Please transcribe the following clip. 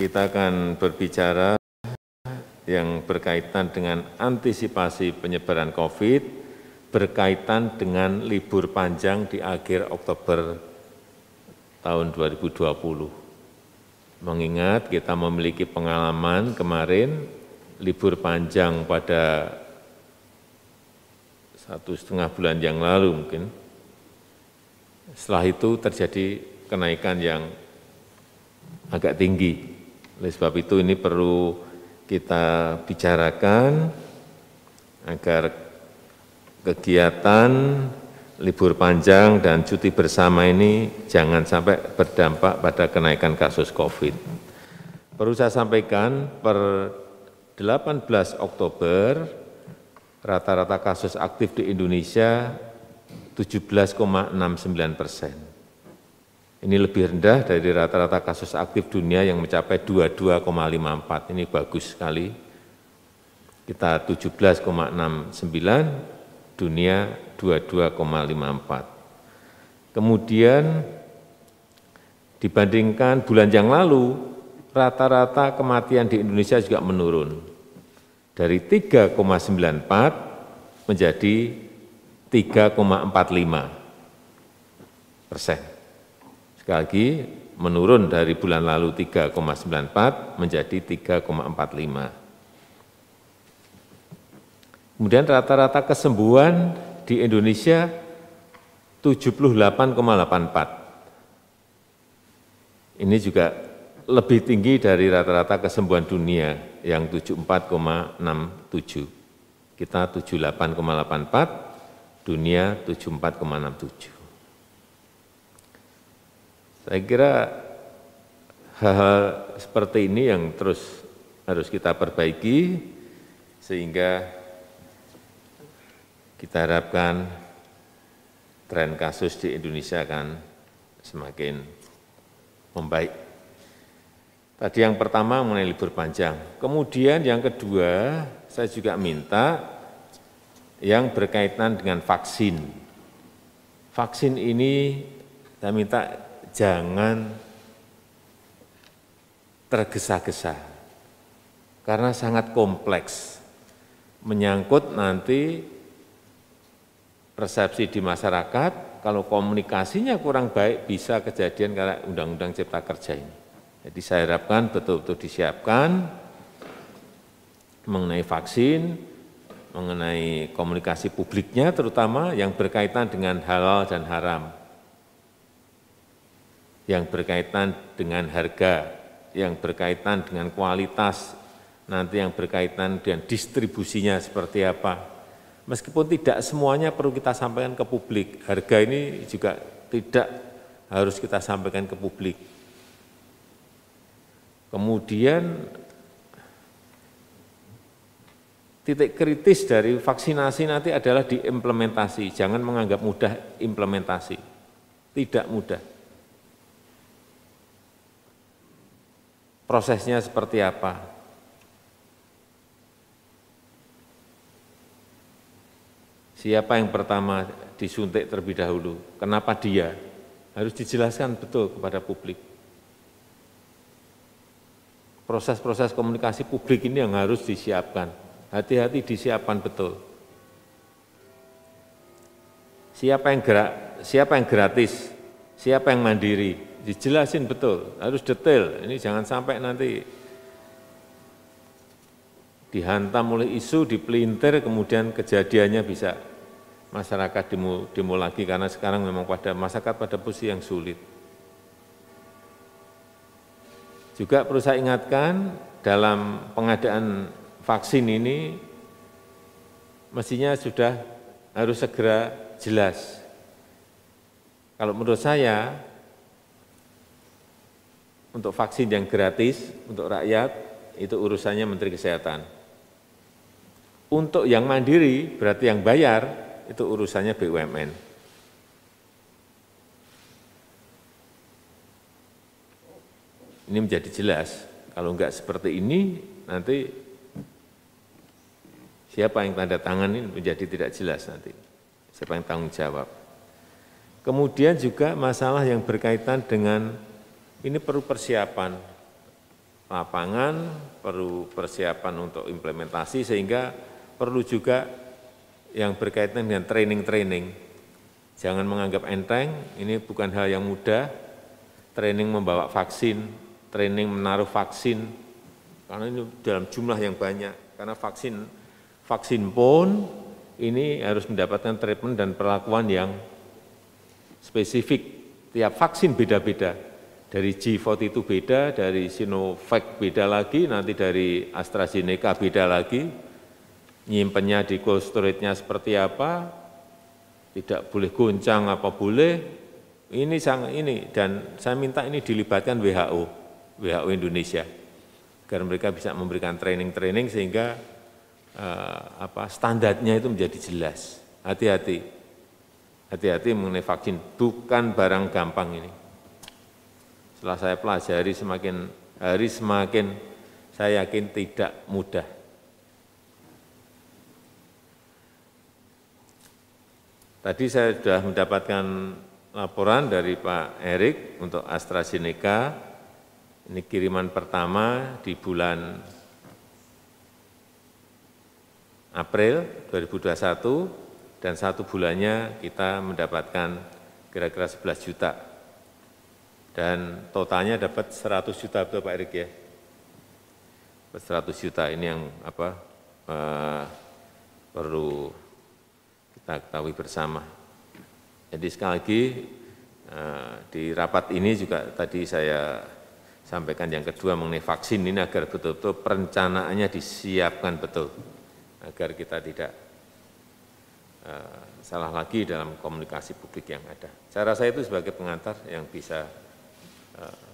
kita akan berbicara yang berkaitan dengan antisipasi penyebaran COVID berkaitan dengan libur panjang di akhir Oktober tahun 2020. Mengingat kita memiliki pengalaman kemarin libur panjang pada satu setengah bulan yang lalu mungkin. Setelah itu terjadi kenaikan yang agak tinggi oleh sebab itu ini perlu kita bicarakan agar kegiatan libur panjang dan cuti bersama ini jangan sampai berdampak pada kenaikan kasus COVID. Perlu saya sampaikan, per 18 Oktober, rata-rata kasus aktif di Indonesia 17,69 persen. Ini lebih rendah dari rata-rata kasus aktif dunia yang mencapai 22,54. Ini bagus sekali. Kita 17,69, dunia 22,54. Kemudian dibandingkan bulan yang lalu, rata-rata kematian di Indonesia juga menurun. Dari 3,94 menjadi 3,45 persen. Sekali lagi, menurun dari bulan lalu 3,94 menjadi 3,45. Kemudian rata-rata kesembuhan di Indonesia 78,84. Ini juga lebih tinggi dari rata-rata kesembuhan dunia yang 74,67. Kita 78,84, dunia 74,67. Saya kira hal-hal seperti ini yang terus harus kita perbaiki sehingga kita harapkan tren kasus di Indonesia akan semakin membaik. Tadi yang pertama mengenai libur panjang. Kemudian yang kedua, saya juga minta yang berkaitan dengan vaksin. Vaksin ini saya minta jangan tergesa-gesa karena sangat kompleks menyangkut nanti persepsi di masyarakat kalau komunikasinya kurang baik bisa kejadian karena undang-undang cipta kerja ini. Jadi saya harapkan betul-betul disiapkan mengenai vaksin, mengenai komunikasi publiknya terutama yang berkaitan dengan halal dan haram yang berkaitan dengan harga, yang berkaitan dengan kualitas, nanti yang berkaitan dengan distribusinya seperti apa. Meskipun tidak semuanya perlu kita sampaikan ke publik, harga ini juga tidak harus kita sampaikan ke publik. Kemudian titik kritis dari vaksinasi nanti adalah diimplementasi. Jangan menganggap mudah implementasi. Tidak mudah. prosesnya seperti apa. Siapa yang pertama disuntik terlebih dahulu? Kenapa dia? Harus dijelaskan betul kepada publik. Proses-proses komunikasi publik ini yang harus disiapkan. Hati-hati disiapkan betul. Siapa yang gerak, siapa yang gratis, siapa yang mandiri, dijelasin betul, harus detail. Ini jangan sampai nanti dihantam oleh isu, dipelintir, kemudian kejadiannya bisa masyarakat demo, demo lagi karena sekarang memang pada masyarakat pada posisi yang sulit. Juga perlu saya ingatkan dalam pengadaan vaksin ini mestinya sudah harus segera jelas. Kalau menurut saya untuk vaksin yang gratis untuk rakyat itu urusannya Menteri Kesehatan. Untuk yang mandiri berarti yang bayar itu urusannya BUMN. Ini menjadi jelas, kalau enggak seperti ini nanti siapa yang tanda tangan ini menjadi tidak jelas nanti. Siapa yang tanggung jawab. Kemudian juga masalah yang berkaitan dengan ini perlu persiapan lapangan, perlu persiapan untuk implementasi, sehingga perlu juga yang berkaitan dengan training-training. Jangan menganggap enteng, ini bukan hal yang mudah, training membawa vaksin, training menaruh vaksin, karena ini dalam jumlah yang banyak, karena vaksin vaksin pun ini harus mendapatkan treatment dan perlakuan yang spesifik. Tiap vaksin beda-beda dari G40 itu beda, dari Sinovac beda lagi, nanti dari AstraZeneca beda lagi, nyimpennya di cold storage-nya seperti apa, tidak boleh goncang apa boleh, ini sangat ini dan saya minta ini dilibatkan WHO, WHO Indonesia, agar mereka bisa memberikan training-training sehingga eh, apa standarnya itu menjadi jelas. Hati-hati, hati-hati mengenai vaksin, bukan barang gampang ini setelah saya pelajari semakin hari semakin saya yakin tidak mudah. Tadi saya sudah mendapatkan laporan dari Pak Erik untuk AstraZeneca, ini kiriman pertama di bulan April 2021, dan satu bulannya kita mendapatkan kira-kira 11 juta dan totalnya dapat 100 juta betul Pak Erick ya. 100 juta ini yang apa uh, perlu kita ketahui bersama. Jadi sekali lagi uh, di rapat ini juga tadi saya sampaikan yang kedua mengenai vaksin ini agar betul-betul perencanaannya disiapkan betul agar kita tidak uh, salah lagi dalam komunikasi publik yang ada. Cara Saya itu sebagai pengantar yang bisa uh,